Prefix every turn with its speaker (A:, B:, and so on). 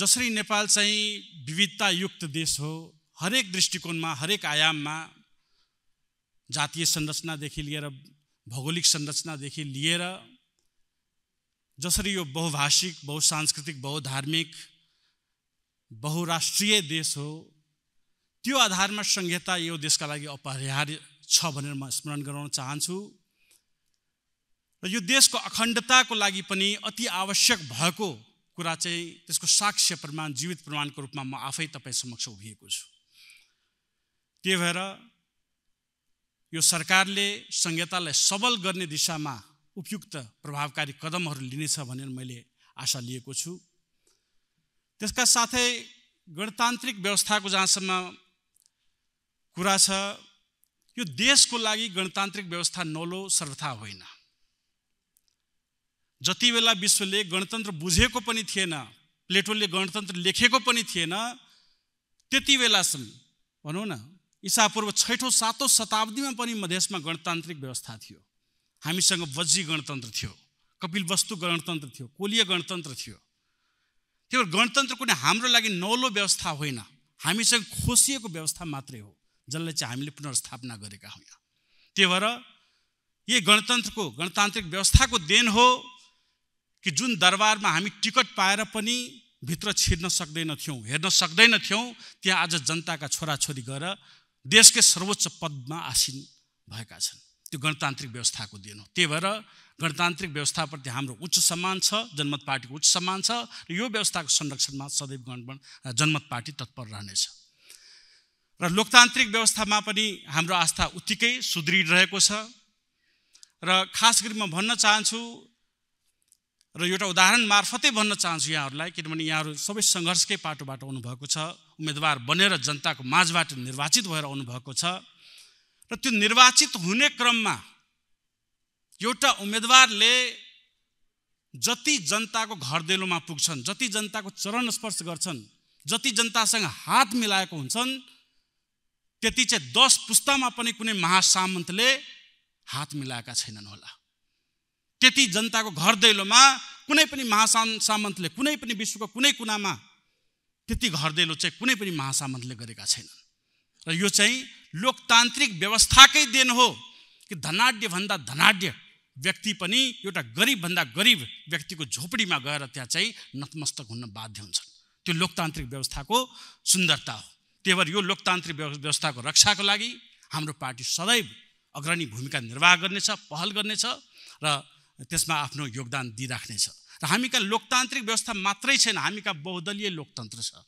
A: जसरी नेपाल चाहिँ विविधतायुक्त देश हो हरेक दृष्टिकोणमा हरेक आयाममा जातीय संरचनादेखि लिएर भौगोलिक संरचनादेखि लिएर जसरी यो बहुभाषिक बहुसांस्कृतिक बहुधार्मिक बहुराष्ट्रिय देश हो त्यो आधारमा संहिता यो देशका लागि अपरिहार्य छ भनेर म स्मरण गराउन चाहन्छु र यो देशको अखण्डताको लागि पनि अति आवश्यक भएको कुरा चाहिँ त्यसको साक्ष्य प्रमाण जीवित प्रमाणको रूपमा म आफै तपाईँ समक्ष उभिएको छु त्यही भएर यो सरकारले संहितालाई सबल गर्ने दिशामा उपयुक्त प्रभावकारी कदमहरू लिनेछ भनेर मैले आशा लिएको छु त्यसका साथै गणतान्त्रिक व्यवस्थाको जहाँसम्म कुरा छ यो देशको लागि गणतान्त्रिक व्यवस्था नलो सर्वथा होइन जति बेला विश्वले गणतन्त्र बुझेको पनि थिएन प्लेटोले गणतन्त्र लेखेको पनि थिएन त्यति बेलासम्म भनौँ न इसापूर्व छैठौँ सातौँ शताब्दीमा पनि मधेसमा गणतान्त्रिक व्यवस्था थियो हामीसँग वज्जी गणतन्त्र थियो कपिल वस्तु गणतन्त्र थियो कोलीय गणतन्त्र थियो त्यो गणतन्त्र कुनै हाम्रो लागि नौलो व्यवस्था होइन हामीसँग खोसिएको व्यवस्था मात्रै हो जसलाई चाहिँ हामीले पुनर्स्थापना गरेका हौँ त्यही भएर यही गणतन्त्रको गणतान्त्रिक व्यवस्थाको देन हो कि जुन दरबारमा हामी टिकट पाएर पनि भित्र छिर्न सक्दैनथ्यौँ हेर्न सक्दैनथ्यौँ त्यहाँ आज जनताका छोराछोरी गएर देशकै सर्वोच्च पदमा आसीन भएका छन् त्यो गणतान्त्रिक व्यवस्थाको दिन हो त्यही भएर गणतान्त्रिक व्यवस्थाप्रति हाम्रो उच्च सम्मान छ जनमत पार्टीको उच्च सम्मान छ र यो व्यवस्थाको संरक्षणमा सदैव र जनमत पार्टी तत्पर रहनेछ र लोकतान्त्रिक व्यवस्थामा पनि हाम्रो आस्था उत्तिकै सुदृढ रहेको छ र खास गरी म भन्न चाहन्छु र एउटा उदाहरण मार्फतै भन्न चाहन्छु यहाँहरूलाई किनभने यहाँहरू सबै सङ्घर्षकै पाटोबाट आउनुभएको छ उम्मेदवार बनेर जनताको माझबाट निर्वाचित भएर आउनुभएको छ र त्यो निर्वाचित हुने क्रममा एउटा उम्मेदवारले जति जनताको घर देलोमा पुग्छन् जति जनताको चरण स्पर्श गर्छन् जति जनतासँग हात मिलाएको हुन्छन् त्यति चाहिँ दस पुस्तामा पनि कुनै महासामन्तले हात मिलाएका छैनन् होला त्यति जनताको घर दैलोमा कुनै पनि महासा सामन्तले कुनै पनि विश्वको कुनै कुनामा त्यति घर दैलो चाहिँ कुनै पनि महासामन्तले गरेका छैनन् र यो चाहिँ लोकतान्त्रिक व्यवस्थाकै देन हो कि धनाढ्यभन्दा धनाढ्य व्यक्ति पनि एउटा गरिबभन्दा गरिब व्यक्तिको झोपडीमा गएर त्यहाँ चाहिँ नतमस्तक हुन बाध्य हुन्छन् त्यो लोकतान्त्रिक व्यवस्थाको सुन्दरता हो त्यही भएर यो लोकतान्त्रिक व्यवस्थाको रक्षाको लागि हाम्रो पार्टी सदैव अग्रणी भूमिका निर्वाह गर्नेछ पहल गर्नेछ र त्यसमा आफ्नो योगदान दिइराख्नेछ र हामी कहाँ लोकतान्त्रिक व्यवस्था मात्रै छैन हामी कहाँ बहुदलीय लोकतन्त्र छ